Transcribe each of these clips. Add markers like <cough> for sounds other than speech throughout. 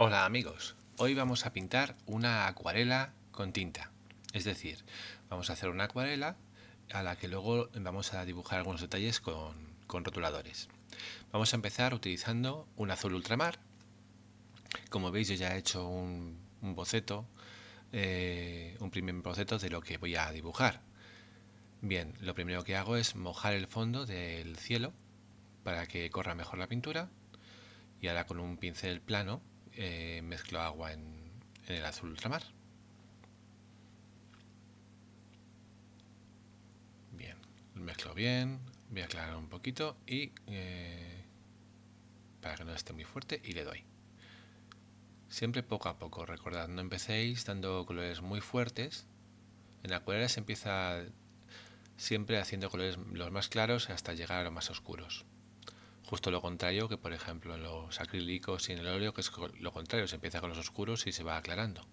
Hola amigos, hoy vamos a pintar una acuarela con tinta, es decir, vamos a hacer una acuarela a la que luego vamos a dibujar algunos detalles con, rotuladores. Vamos a empezar utilizando un azul ultramar, como veis yo ya he hecho un, boceto, eh, un primer boceto de lo que voy a dibujar. Bien, lo primero que hago es mojar el fondo del cielo para que corra mejor la pintura y ahora con un pincel plano eh, mezclo agua en, el azul ultramar. Bien, mezclo bien, voy a aclarar un poquito y eh, para que no esté muy fuerte y le doy. Siempre poco a poco, recordad, no empecéis dando colores muy fuertes. En acuarela se empieza siempre haciendo colores los más claros hasta llegar a los más oscuros. Justo lo contrario que, por ejemplo, en los acrílicos y en el óleo, que es lo contrario, se empieza con los oscuros y se va aclarando.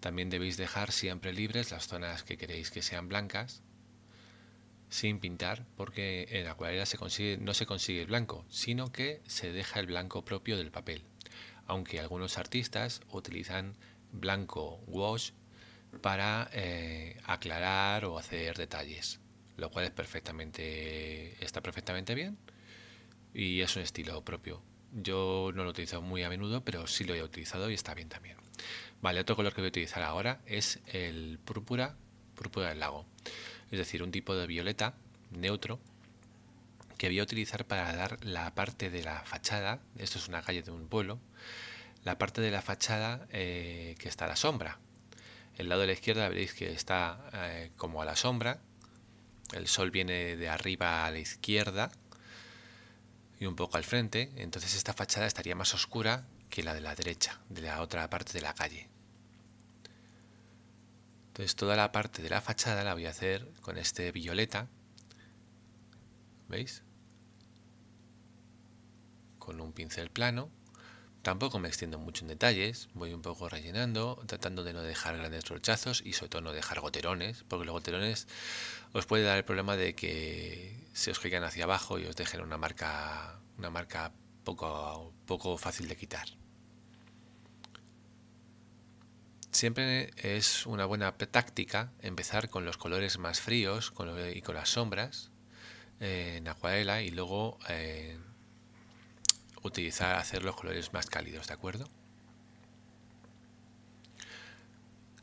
También debéis dejar siempre libres las zonas que queréis que sean blancas sin pintar, porque en acuarela no se consigue el blanco, sino que se deja el blanco propio del papel. Aunque algunos artistas utilizan blanco wash para eh, aclarar o hacer detalles, lo cual está perfectamente bien y es un estilo propio. Yo no lo utilizo muy a menudo, pero sí lo he utilizado y está bien también. Vale, otro color que voy a utilizar ahora es el púrpura, púrpura del lago. Es decir, un tipo de violeta neutro que voy a utilizar para dar la parte de la fachada, esto es una calle de un pueblo, la parte de la fachada eh, que está a la sombra. El lado de la izquierda veréis que está eh, como a la sombra, el sol viene de arriba a la izquierda, y un poco al frente, entonces esta fachada estaría más oscura que la de la derecha, de la otra parte de la calle. Entonces toda la parte de la fachada la voy a hacer con este violeta, ¿veis? Con un pincel plano Tampoco me extiendo mucho en detalles, voy un poco rellenando, tratando de no dejar grandes trochazos y sobre todo no dejar goterones, porque los goterones os puede dar el problema de que se os caigan hacia abajo y os dejen una marca, una marca poco, poco fácil de quitar. Siempre es una buena táctica empezar con los colores más fríos y con las sombras en acuarela y luego eh, utilizar, hacer los colores más cálidos, ¿de acuerdo?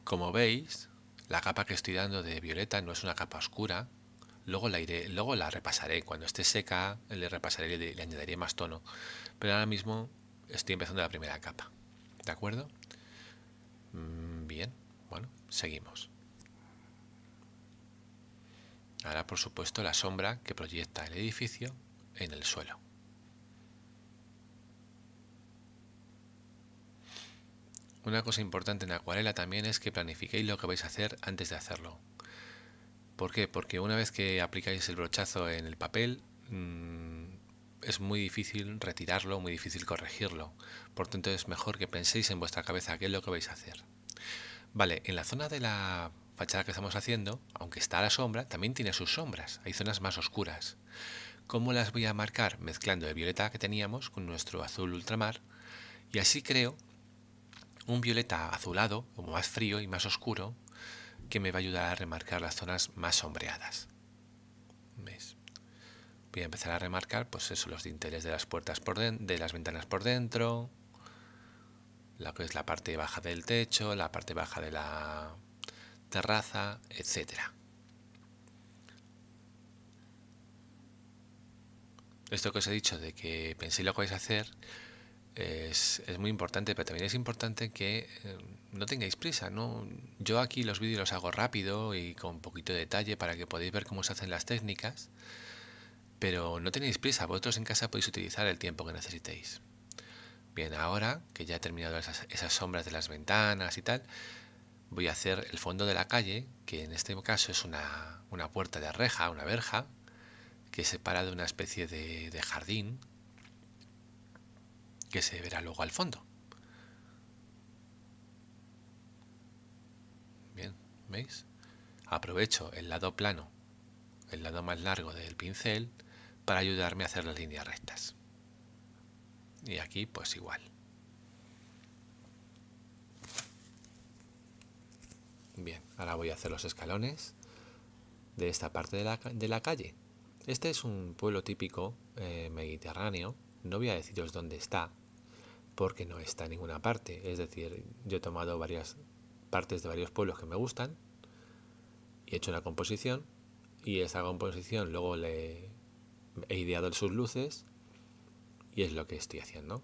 Como veis, la capa que estoy dando de violeta no es una capa oscura. Luego la, iré, luego la repasaré. Cuando esté seca, le repasaré y le añadiré más tono. Pero ahora mismo estoy empezando la primera capa. ¿De acuerdo? Mm, bien, bueno, seguimos. Ahora, por supuesto, la sombra que proyecta el edificio en el suelo. Una cosa importante en acuarela también es que planifiquéis lo que vais a hacer antes de hacerlo. ¿Por qué? Porque una vez que aplicáis el brochazo en el papel, mm, es muy difícil retirarlo, muy difícil corregirlo. Por tanto, es mejor que penséis en vuestra cabeza qué es lo que vais a hacer. Vale, en la zona de la fachada que estamos haciendo, aunque está a la sombra, también tiene sus sombras. Hay zonas más oscuras. ¿Cómo las voy a marcar? Mezclando el violeta que teníamos con nuestro azul ultramar. Y así creo un violeta azulado, como más frío y más oscuro, que me va a ayudar a remarcar las zonas más sombreadas. Voy a empezar a remarcar, pues eso, los dinteles de las puertas por de las ventanas por dentro, la que la parte baja del techo, la parte baja de la terraza, etcétera. Esto que os he dicho de que penséis lo que vais a hacer, es, muy importante, pero también es importante que eh, no tengáis prisa, ¿no? Yo aquí los vídeos los hago rápido y con poquito de detalle para que podáis ver cómo se hacen las técnicas, pero no tenéis prisa, vosotros en casa podéis utilizar el tiempo que necesitéis. Bien, ahora que ya he terminado esas, sombras de las ventanas y tal, voy a hacer el fondo de la calle, que en este caso es una, una puerta de reja, una verja, que separa de una especie de, de jardín que se verá luego al fondo. Bien, ¿veis? Aprovecho el lado plano, el lado más largo del pincel, para ayudarme a hacer las líneas rectas. Y aquí pues igual. Bien, ahora voy a hacer los escalones de esta parte de la, de la calle. Este es un pueblo típico eh, mediterráneo, no voy a deciros dónde está, porque no está en ninguna parte. Es decir, yo he tomado varias partes de varios pueblos que me gustan y he hecho una composición y esa composición luego le he ideado sus luces y es lo que estoy haciendo.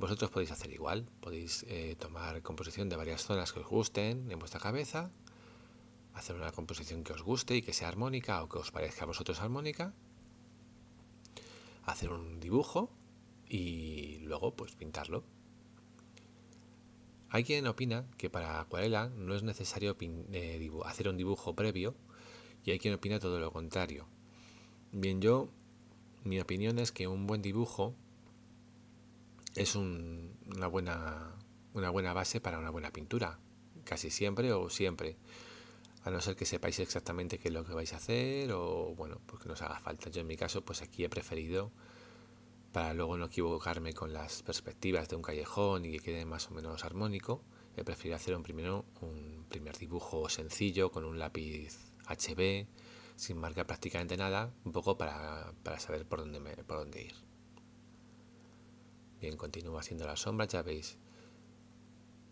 Vosotros podéis hacer igual, podéis eh, tomar composición de varias zonas que os gusten en vuestra cabeza, hacer una composición que os guste y que sea armónica o que os parezca a vosotros armónica, hacer un dibujo y luego pues pintarlo. Hay quien opina que para acuarela no es necesario eh, hacer un dibujo previo y hay quien opina todo lo contrario. Bien, yo, mi opinión es que un buen dibujo es una, buena, una buena base para una buena pintura, casi siempre o siempre. A no ser que sepáis exactamente qué es lo que vais a hacer o, bueno, porque que nos haga falta. Yo en mi caso, pues aquí he preferido para luego no equivocarme con las perspectivas de un callejón y que quede más o menos armónico, he preferido hacer un, primero, un primer dibujo sencillo con un lápiz HB, sin marcar prácticamente nada, un poco para, para saber por dónde, por dónde ir. Bien, continúo haciendo las sombras, ya veis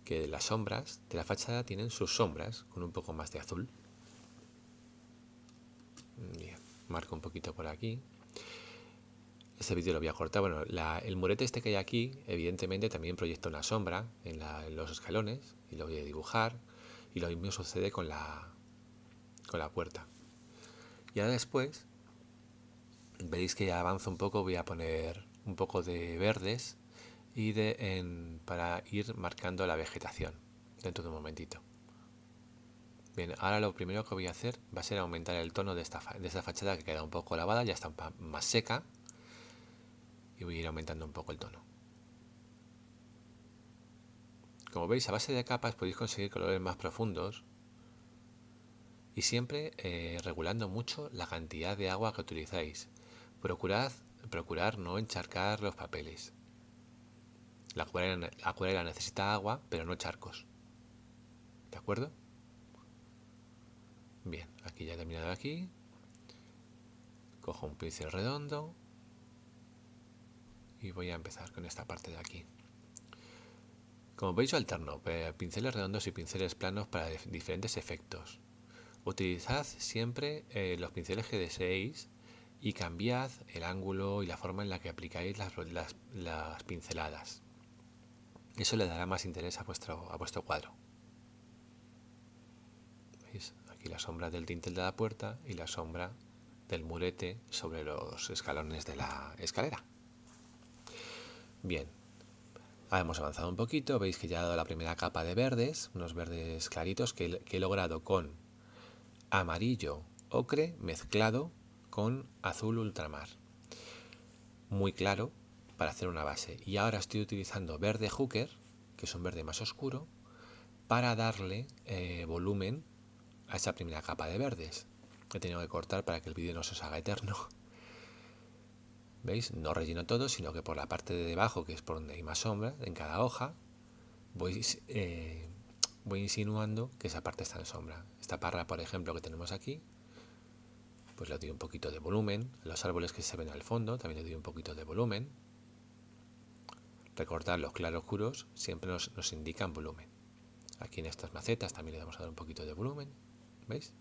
que las sombras de la fachada tienen sus sombras con un poco más de azul. Bien, marco un poquito por aquí. Ese vídeo lo voy a cortar. Bueno, el murete este que hay aquí, evidentemente también proyecta una sombra en, los escalones y lo voy a dibujar. Y lo mismo sucede con la, con la puerta. Y ahora después, veréis que ya avanza un poco, voy a poner un poco de verdes y de, para ir marcando la vegetación dentro de un momentito. Bien, ahora lo primero que voy a hacer va a ser aumentar el tono de esta, de esta fachada que queda un poco lavada, ya está más seca, y voy a ir aumentando un poco el tono. Como veis, a base de capas podéis conseguir colores más profundos y siempre eh, regulando mucho la cantidad de agua que utilizáis. Procurad, procurar no encharcar los papeles. La acuarela, la acuarela necesita agua, pero no charcos. ¿De acuerdo? Bien, aquí ya he terminado aquí. Cojo un pincel redondo y voy a empezar con esta parte de aquí. Como veis alterno pinceles redondos y pinceles planos para diferentes efectos. Utilizad siempre eh, los pinceles que deseéis y cambiad el ángulo y la forma en la que aplicáis las, pinceladas. Eso le dará más interés a vuestro, a vuestro cuadro. Aquí la sombra del dintel de la puerta y la sombra del murete sobre los escalones de la escalera. Bien. Ah, hemos avanzado un poquito, veis que ya he dado la primera capa de verdes, unos verdes claritos que, he logrado con amarillo ocre mezclado con azul ultramar. Muy claro para hacer una base. Y ahora estoy utilizando verde hooker, que es un verde más oscuro, para darle eh, volumen a esa primera capa de verdes. He tenido que cortar para que el vídeo no se os haga eterno. ¿Veis? No relleno todo, sino que por la parte de debajo, que es por donde hay más sombra, en cada hoja, voy, eh, voy insinuando que esa parte está en sombra. Esta parra, por ejemplo, que tenemos aquí, pues le doy un poquito de volumen. Los árboles que se ven al fondo también le doy un poquito de volumen. Recordar los claros claroscuros siempre nos, nos indican volumen. Aquí en estas macetas también le vamos a dar un poquito de volumen. ¿Veis?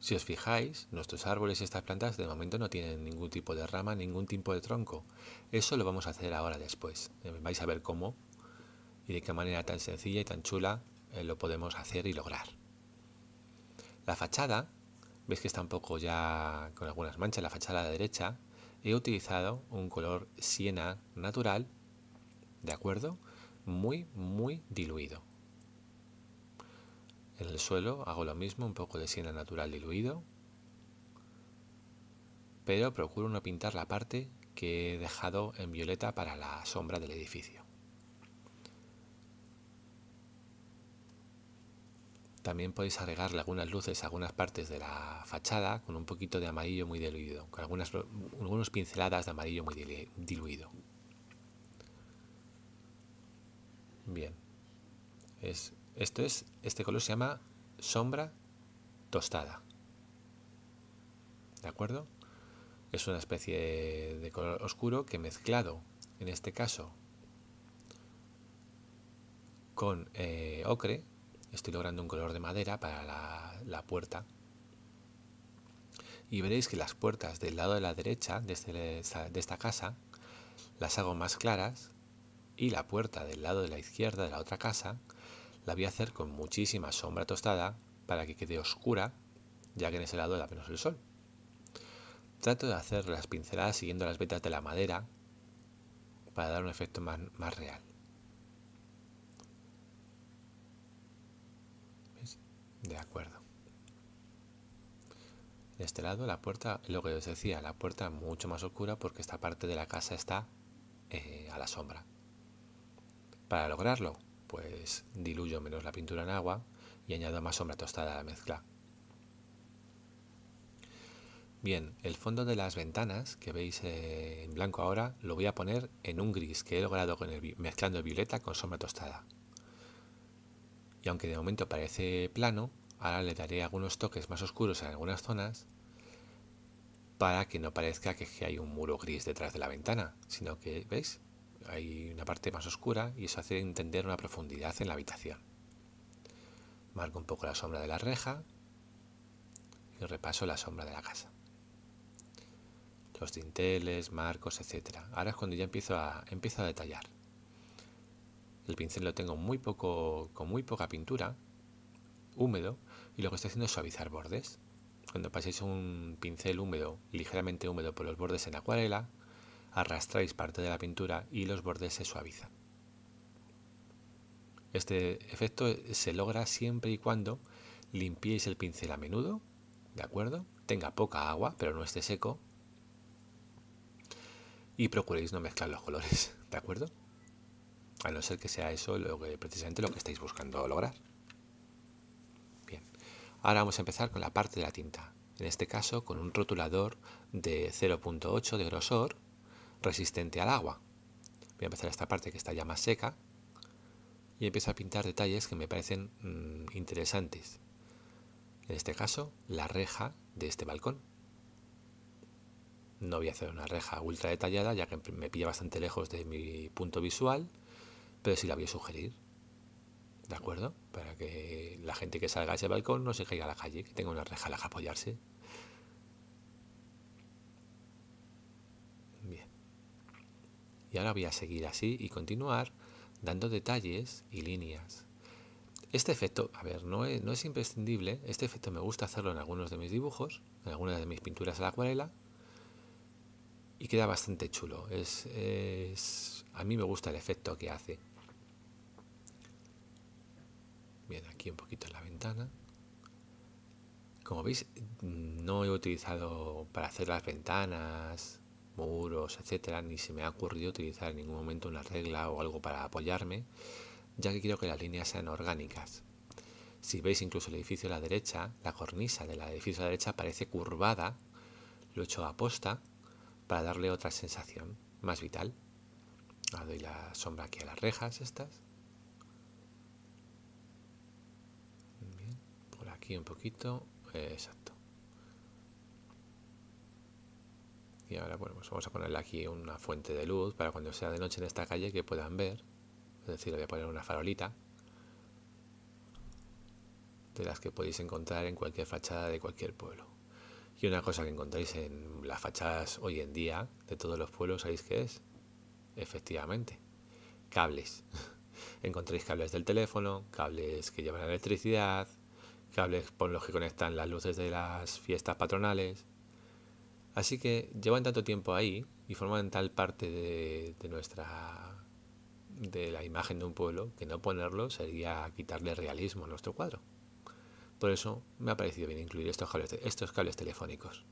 Si os fijáis, nuestros árboles y estas plantas de momento no tienen ningún tipo de rama, ningún tipo de tronco. Eso lo vamos a hacer ahora después. Eh, vais a ver cómo y de qué manera tan sencilla y tan chula eh, lo podemos hacer y lograr. La fachada, veis que está un poco ya con algunas manchas, la fachada de la derecha, he utilizado un color siena natural, ¿de acuerdo? Muy, muy diluido. En el suelo hago lo mismo, un poco de siena natural diluido, pero procuro no pintar la parte que he dejado en violeta para la sombra del edificio. También podéis agregarle algunas luces a algunas partes de la fachada con un poquito de amarillo muy diluido, con algunas, pinceladas de amarillo muy diluido. Bien, es este, es, este color se llama sombra tostada. ¿De acuerdo? Es una especie de color oscuro que mezclado, en este caso, con eh, ocre, estoy logrando un color de madera para la, puerta y veréis que las puertas del lado de la derecha este, de, esta casa las hago más claras y la puerta del lado de la izquierda de la otra casa la voy a hacer con muchísima sombra tostada para que quede oscura, ya que en ese lado da menos el sol. Trato de hacer las pinceladas siguiendo las vetas de la madera para dar un efecto más, real. De acuerdo. De este lado la puerta, lo que os decía, la puerta mucho más oscura porque esta parte de la casa está eh, a la sombra. Para lograrlo, pues diluyo menos la pintura en agua y añado más sombra tostada a la mezcla. Bien, el fondo de las ventanas que veis eh, en blanco ahora lo voy a poner en un gris que he logrado con mezclando violeta con sombra tostada. Y aunque de momento parece plano, ahora le daré algunos toques más oscuros en algunas zonas para que no parezca que hay un muro gris detrás de la ventana, sino que, ¿veis? hay una parte más oscura y eso hace entender una profundidad en la habitación. Marco un poco la sombra de la reja y repaso la sombra de la casa. Los dinteles marcos, etc. Ahora es cuando ya empiezo a, empiezo a detallar. El pincel lo tengo muy poco, con muy poca pintura, húmedo, y lo que estoy haciendo es suavizar bordes. Cuando paséis un pincel húmedo, ligeramente húmedo por los bordes en acuarela, arrastráis parte de la pintura y los bordes se suavizan. Este efecto se logra siempre y cuando limpiéis el pincel a menudo, ¿de acuerdo? Tenga poca agua, pero no esté seco. Y procuréis no mezclar los colores, ¿de acuerdo? A no ser que sea eso lo precisamente lo que estáis buscando lograr. Bien, ahora vamos a empezar con la parte de la tinta. En este caso con un rotulador de 0.8 de grosor resistente al agua. Voy a empezar esta parte que está ya más seca y empiezo a pintar detalles que me parecen mm, interesantes. En este caso, la reja de este balcón. No voy a hacer una reja ultra detallada ya que me pilla bastante lejos de mi punto visual, pero sí la voy a sugerir. ¿De acuerdo? Para que la gente que salga a ese balcón no se caiga a la calle, que tenga una reja a la que apoyarse. Y ahora voy a seguir así y continuar dando detalles y líneas. Este efecto, a ver, no es, no es imprescindible, este efecto me gusta hacerlo en algunos de mis dibujos, en algunas de mis pinturas a la acuarela, y queda bastante chulo. es, a mí me gusta el efecto que hace. Bien, aquí un poquito en la ventana. Como veis, mm, no he utilizado para hacer las ventanas muros, etcétera, ni se me ha ocurrido utilizar en ningún momento una regla o algo para apoyarme, ya que quiero que las líneas sean orgánicas. Si veis incluso el edificio a la derecha, la cornisa del edificio a la derecha parece curvada, lo he hecho a posta para darle otra sensación más vital. Ahora doy la sombra aquí a las rejas estas. por aquí un poquito, exacto. y ahora pues vamos a ponerle aquí una fuente de luz para cuando sea de noche en esta calle que puedan ver. Es decir, le voy a poner una farolita de las que podéis encontrar en cualquier fachada de cualquier pueblo. Y una cosa que encontráis en las fachadas hoy en día de todos los pueblos, ¿sabéis qué es? Efectivamente, cables. <laughs> encontráis cables del teléfono, cables que llevan electricidad, cables por los que conectan las luces de las fiestas patronales, Así que llevan tanto tiempo ahí y forman tal parte de, nuestra de la imagen de un pueblo que no ponerlo sería quitarle realismo a nuestro cuadro. Por eso me ha parecido bien incluir estos cables, estos cables telefónicos.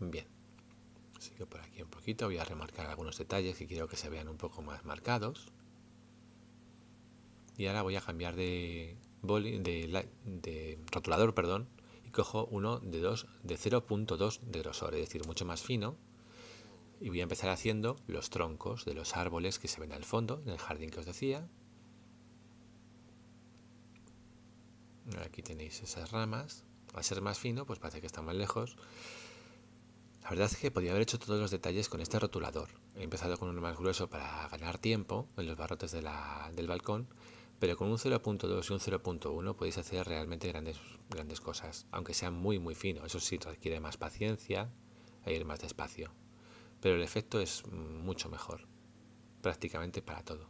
Bien, que por aquí un poquito, voy a remarcar algunos detalles que quiero que se vean un poco más marcados. Y ahora voy a cambiar de, de, de rotulador perdón, cojo uno de, 2, de 0.2 de grosor, es decir, mucho más fino. Y voy a empezar haciendo los troncos de los árboles que se ven al fondo, en el jardín que os decía. Aquí tenéis esas ramas. a ser más fino, pues parece que está más lejos. La verdad es que podría haber hecho todos los detalles con este rotulador. He empezado con uno más grueso para ganar tiempo en los barrotes del balcón pero con un 0.2 y un 0.1 podéis hacer realmente grandes, grandes cosas, aunque sea muy muy fino. Eso sí, requiere más paciencia e ir más despacio. Pero el efecto es mucho mejor, prácticamente para todo.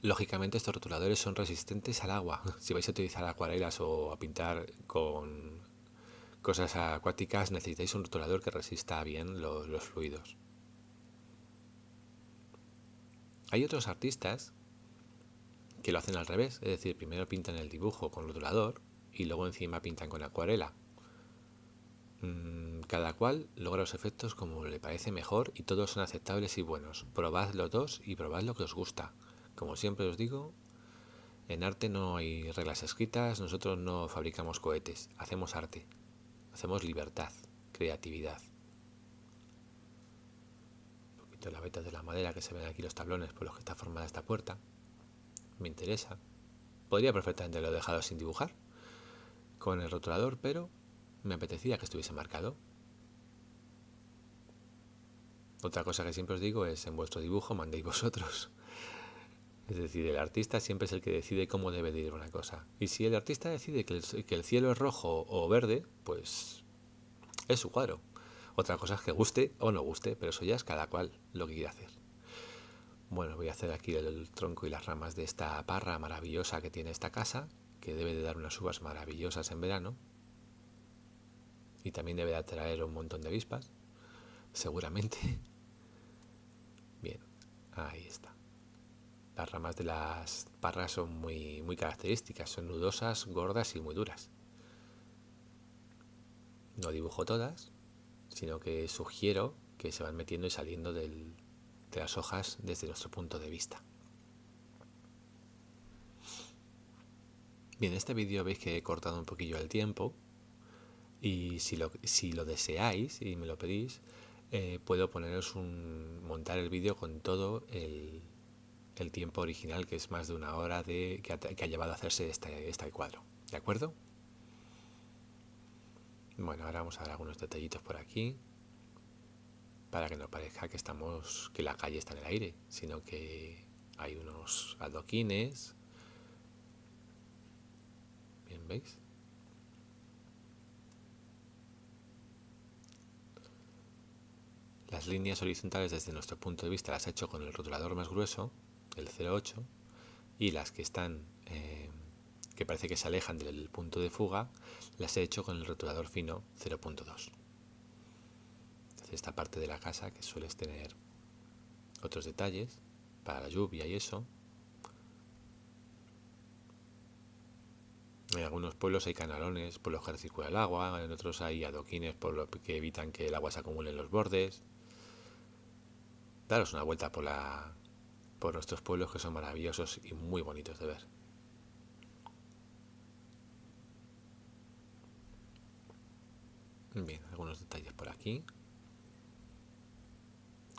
Lógicamente estos rotuladores son resistentes al agua. <laughs> Si vais a utilizar acuarelas o a pintar con cosas acuáticas necesitáis un rotulador que resista bien los fluidos. Hay otros artistas que lo hacen al revés, es decir, primero pintan el dibujo con rotulador y luego encima pintan con acuarela. Mm, cada cual logra los efectos como le parece mejor y todos son aceptables y buenos. Probad los dos y probad lo que os gusta. Como siempre os digo, en arte no hay reglas escritas, nosotros no fabricamos cohetes, hacemos arte, hacemos libertad, creatividad de la vetas de la madera que se ven aquí los tablones por los que está formada esta puerta. Me interesa. Podría perfectamente lo dejado sin dibujar con el rotulador, pero me apetecía que estuviese marcado. Otra cosa que siempre os digo es en vuestro dibujo mandéis vosotros. Es decir, el artista siempre es el que decide cómo debe de ir una cosa. Y si el artista decide que el cielo es rojo o verde, pues es su cuadro. Otra cosa es que guste o no guste, pero eso ya es cada cual lo que quiera hacer. Bueno, voy a hacer aquí el tronco y las ramas de esta parra maravillosa que tiene esta casa, que debe de dar unas uvas maravillosas en verano. Y también debe de atraer un montón de vispas, seguramente. <laughs> Bien, ahí está. Las ramas de las parras son muy, muy características, son nudosas, gordas y muy duras. No dibujo todas, sino que sugiero que se van metiendo y saliendo del, de las hojas desde nuestro punto de vista. Bien, este vídeo veis que he cortado un poquillo el tiempo y si lo, si lo deseáis y me lo pedís, eh, puedo poneros un, montar el vídeo con todo el, tiempo original, que es más de una hora de, que, ha, llevado a hacerse este, este cuadro. ¿De acuerdo? Bueno, ahora vamos a dar algunos detallitos por aquí para que no parezca que estamos que la calle está en el aire, sino que hay unos adoquines. Bien, ¿veis? Las líneas horizontales desde nuestro punto de vista las he hecho con el rotulador más grueso, el 08, y las que están eh, que parece que se alejan del punto de fuga, las he hecho con el rotulador fino 0.2. Esta parte de la casa que sueles tener otros detalles para la lluvia y eso. En algunos pueblos hay canalones por los que circula el agua, en otros hay adoquines por los que evitan que el agua se acumule en los bordes. Daros una vuelta por, la, por nuestros pueblos que son maravillosos y muy bonitos de ver. Bien, algunos detalles por aquí.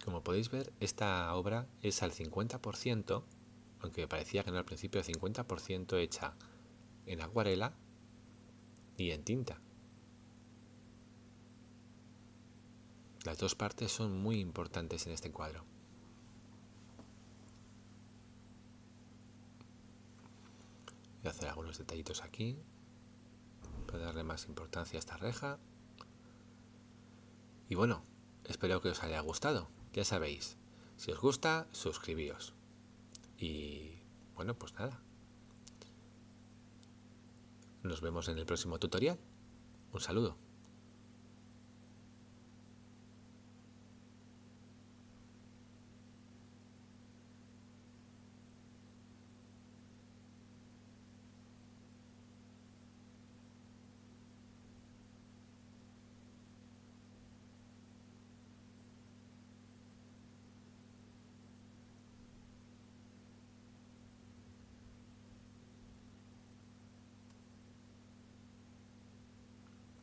Como podéis ver, esta obra es al 50%, aunque parecía que no al principio, 50% hecha en acuarela y en tinta. Las dos partes son muy importantes en este cuadro. Voy a hacer algunos detallitos aquí para darle más importancia a esta reja. Y bueno, espero que os haya gustado. Ya sabéis, si os gusta, suscribíos. Y bueno, pues nada. Nos vemos en el próximo tutorial. Un saludo.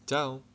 Chao.